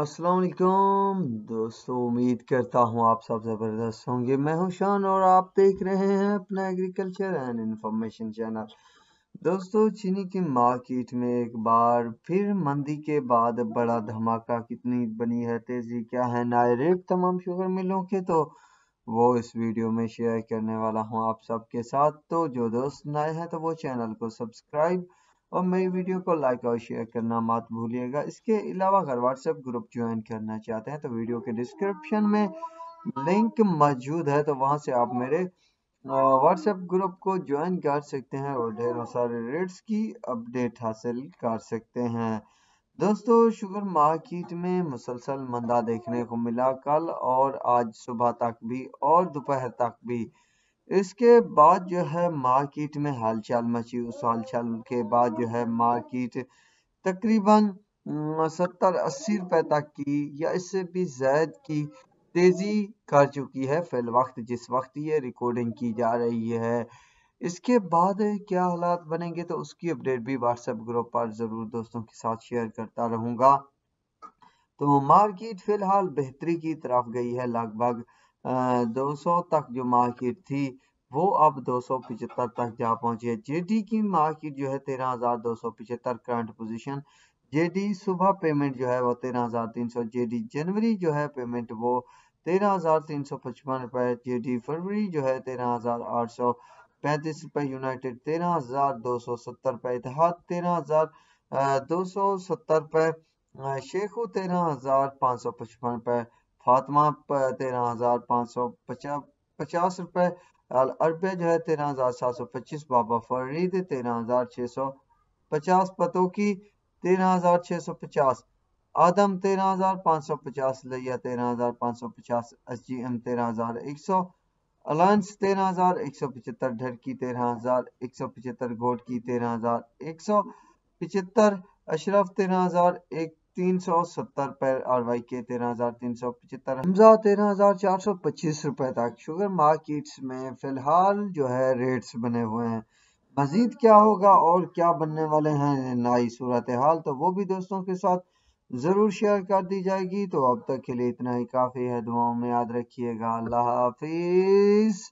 असलम दोस्तों उम्मीद करता हूँ आप सब ज़बरदस्त होंगे मैं हूं शान और आप देख रहे हैं अपना एग्रीकल्चर एंड इंफॉर्मेशन चैनल दोस्तों चीनी की मार्केट में एक बार फिर मंदी के बाद बड़ा धमाका कितनी बनी है तेज़ी क्या है नए रेट तमाम शुगर मिलों के तो वो इस वीडियो में शेयर करने वाला हूँ आप सबके साथ तो जो दोस्त नए हैं तो वो चैनल को सब्सक्राइब और मेरी वीडियो को लाइक और शेयर करना मत भूलिएगा इसके अलावा अगर व्हाट्सएप ग्रुप ज्वाइन करना चाहते हैं तो वीडियो के डिस्क्रिप्शन में लिंक मौजूद है तो वहाँ से आप मेरे व्हाट्सएप ग्रुप को ज्वाइन कर सकते हैं और ढेरों सारे रेट्स की अपडेट हासिल कर सकते हैं दोस्तों शुगर मार्केट में मुसलसल मंदा देखने को मिला कल और आज सुबह तक भी और दोपहर तक भी इसके बाद जो है मार्केट में हालचाल मची उस हालचाल के बाद जो है मार्केट तकरीबन सत्तर अस्सी रुपए तक की या इससे भी जायद की तेजी कर चुकी है फिल वक्त जिस वक्त ये रिकॉर्डिंग की जा रही है इसके बाद क्या हालात बनेंगे तो उसकी अपडेट भी व्हाट्सएप ग्रुप पर जरूर दोस्तों के साथ शेयर करता रहूंगा तो मार्केट फिलहाल बेहतरी की तरफ गई है लगभग 200 तक जो मार्केट थी वो अब दो सौ 275 तक जा पहुंची है जे डी की मार्केट जो है तेरह हजार दो सौ 13,275 करंट पोजिशन जे डी सुबह पेमेंट जो है वो तेरह हजार तीन सौ जे डी जनवरी जो है पेमेंट वो हजार तीन सौ पचपन रुपए जे डी फरवरी जो है तेरह हजार आठ सौ पैंतीस रुपए यूनाइटेड तेरह हजार दो सौ सत्तर रुपए इतिहाद तेरह हजार दो सौ सत्तर रुपए शेखू तेरह हजार पाँच सौ पचपन रुपए फातमा तेरह हज़ार पाँच सौ पचास पचास रुपये अरबे जो है तेरह हज़ार सात सौ पच्चीस बाबा फरीद तेरह हज़ार छः सौ पचास पतोकी तेरह हज़ार छः सौ पचास आदम तेरह हज़ार पाँच सौ पचास लिया तेरह हज़ार पाँच सौ पचास एस जी एम तेरह हज़ार एक सौ अलायंस तेरह हज़ार एक सौ पचहत्तर ढरकी तेरह हज़ार एक सौ पचहत्तर घोट की तेरह हज़ार एक सौ पचहत्तर अशरफ तेरह हज़ार एक तीन सौ सत्तर पर और वाई के तेरह हजार तीन सौ पचहत्तर हमजा तेरह हजार चार सौ पच्चीस रुपए तक शुगर मार्केट्स में फिलहाल जो है रेट्स बने हुए हैं मजीद क्या होगा और क्या बनने वाले हैं नई सूरत हाल तो वो भी दोस्तों के साथ ज़रूर शेयर कर दी जाएगी तो अब तक के लिए इतना ही काफ़ी है दुआओं में याद रखिएगा अल्लाह हाफिज़